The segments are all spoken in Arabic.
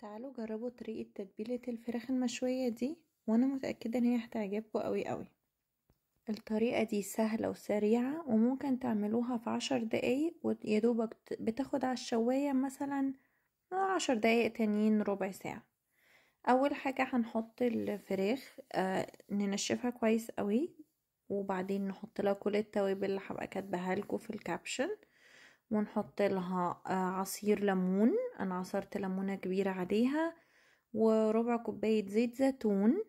تعالوا جربوا طريقة تتبيلة الفراخ المشوية دي وانا متأكدة ان هي هتعجبكم قوي قوي الطريقة دي سهلة وسريعة وممكن تعملوها في عشر دقايق ويدوبك بتاخد على الشواية مثلا عشر دقايق تانيين ربع ساعة اول حاجة هنحط الفراخ آه، ننشفها كويس قوي وبعدين نحط لها كل التوابل اللي هبقى كاتباها لكم في الكابشن ونحط لها آه، عصير ليمون انا عصرت ليمونه كبيره عليها وربع كوبايه زيت زيتون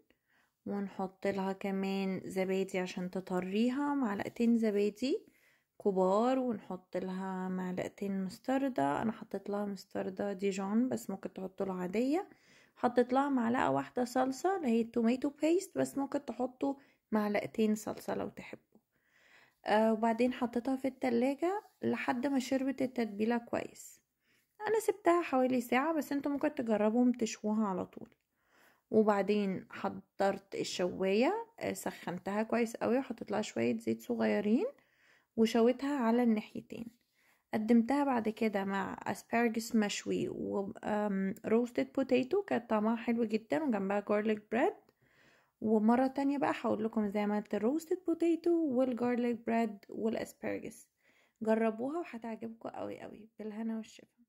ونحط لها كمان زبادي عشان تطريها معلقتين زبادي كبار ونحط لها معلقتين مستردة انا حطيت لها مستردة ديجون بس ممكن تحطوا لها عادية حطيت لها معلقة واحدة صلصة اللي هي التوميتو بيست بس ممكن تحطوا معلقتين صلصة لو تحبوا آه، وبعدين حطيتها في التلاجة لحد ما شربت التتبيلة كويس انا سبتها حوالي ساعة بس انتوا ممكن تجربهم تشوها على طول وبعدين حضرت الشواية آه، سخنتها كويس قوي وحطيت لها شوية زيت صغيرين وشويتها على الناحيتين قدمتها بعد كده مع اسبارجس مشوي وروستد بوتيتو كانت طعمها حلو جدا وجنبها جارليك بريد ومرة تانية بقى هقول لكم ازاي عملت الروستد بوتيتو والجارليك بريد والاسبرجس جربوها وهتعجبكم قوي قوي بالهنا والشفا